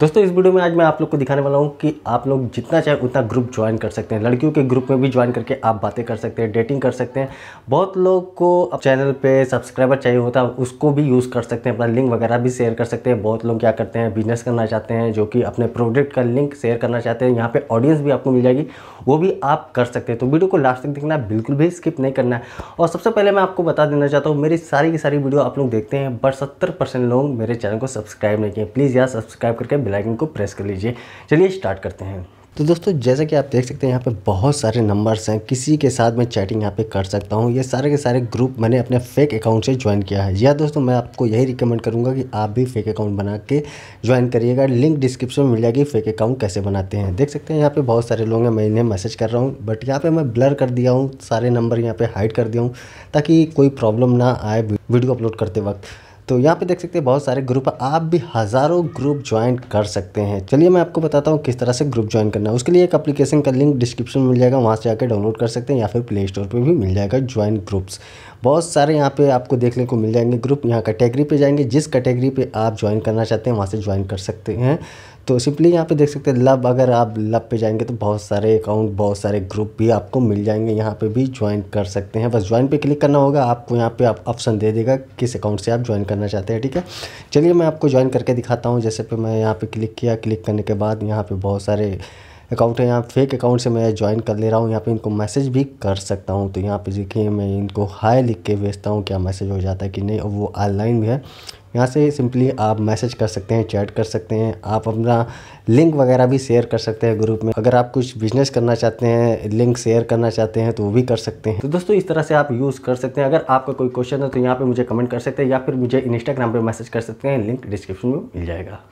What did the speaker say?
दोस्तों इस वीडियो में आज मैं आप लोग को दिखाने वाला हूँ कि आप लोग जितना चाहे उतना ग्रुप ज्वाइन कर सकते हैं लड़कियों के ग्रुप में भी ज्वाइन करके आप बातें कर सकते हैं डेटिंग कर सकते हैं बहुत लोग को अब चैनल पे सब्सक्राइबर चाहिए होता है उसको भी यूज़ कर सकते हैं अपना लिंक वगैरह भी शेयर कर सकते हैं बहुत लोग क्या करते हैं बिजनेस करना चाहते हैं जो कि अपने प्रोडक्ट का लिंक शेयर करना चाहते हैं यहाँ पर ऑडियंस भी आपको मिल जाएगी वो भी आप कर सकते हैं तो वीडियो को लास्ट तक देखना बिल्कुल भी स्किप नहीं करना है और सबसे पहले मैं आपको बता देना चाहता हूँ मेरी सारी की सारी वीडियो आप लोग देखते हैं बट सत्तर परसेंट लोग मेरे चैनल को सब्सक्राइब नहीं किए प्लीज़ यार सब्सक्राइब करके बेलाइकन को प्रेस कर लीजिए चलिए स्टार्ट करते हैं तो दोस्तों जैसा कि आप देख सकते हैं यहाँ पे बहुत सारे नंबर्स हैं किसी के साथ मैं चैटिंग यहाँ पे कर सकता हूँ ये सारे के सारे ग्रुप मैंने अपने फेक अकाउंट से ज्वाइन किया है या दोस्तों मैं आपको यही रिकमेंड करूँगा कि आप भी फेक अकाउंट बना के ज्वाइन करिएगा लिंक डिस्क्रिप्शन में मिल जाएगी फेक अकाउंट कैसे बनाते हैं देख सकते हैं यहाँ पर बहुत सारे लोग हैं मैं इन्हें मैसेज कर रहा हूँ बट यहाँ पर मैं ब्लर कर दिया हूँ सारे नंबर यहाँ पर हाइड कर दिया हूँ ताकि कोई प्रॉब्लम ना आए वीडियो अपलोड करते वक्त तो यहाँ पे देख सकते हैं बहुत सारे ग्रुप आप भी हज़ारों ग्रुप ज्वाइन कर सकते हैं चलिए मैं आपको बताता हूँ किस तरह से ग्रुप ज्वाइन करना है उसके लिए एक एप्लीकेशन का लिंक डिस्क्रिप्शन में मिल जाएगा वहाँ से जाकर डाउनलोड कर सकते हैं या फिर प्ले स्टोर पर भी मिल जाएगा ज्वाइन ग्रुप्स बहुत सारे यहाँ पे आपको देखने को मिल जाएंगे ग्रुप यहाँ कैटेगरी पे जाएंगे जिस कैटेगरी पे आप ज्वाइन करना चाहते हैं वहाँ से ज्वाइन कर सकते हैं तो सिंपली यहाँ पे देख सकते हैं लव अगर आप लव पे जाएंगे तो बहुत सारे अकाउंट बहुत सारे ग्रुप भी आपको मिल जाएंगे यहाँ पे भी ज्वाइन कर सकते हैं बस ज्वाइन पे क्लिक करना होगा आपको यहाँ पे आप ऑप्शन दे देगा किस अकाउंट से आप ज्वाइन कर करना चाहते हैं ठीक है चलिए मैं आपको ज्वाइन करके दिखाता हूँ जैसे पे मैं यहाँ पे क्लिक किया क्लिक करने के बाद यहाँ पे बहुत सारे अकाउंट है यहाँ फेक अकाउंट से मैं ज्वाइन कर ले रहा हूँ यहाँ पे इनको मैसेज भी कर सकता हूँ तो यहाँ पे देखिए मैं इनको हाई लिख के भेजता हूँ क्या मैसेज हो जाता है कि नहीं वो ऑनलाइन भी है यहाँ से सिंपली आप मैसेज कर सकते हैं चैट कर सकते हैं आप अपना लिंक वगैरह भी शेयर कर सकते हैं ग्रुप में अगर आप कुछ बिजनेस करना चाहते हैं लिंक शेयर करना चाहते हैं तो वो भी कर सकते हैं तो दोस्तों इस तरह से आप यूज़ कर सकते हैं अगर आपका कोई क्वेश्चन है तो यहाँ पर मुझे कमेंट कर सकते हैं या फिर मुझे इंस्टाग्राम पर मैसेज कर सकते हैं लिंक डिस्क्रिप्शन में मिल जाएगा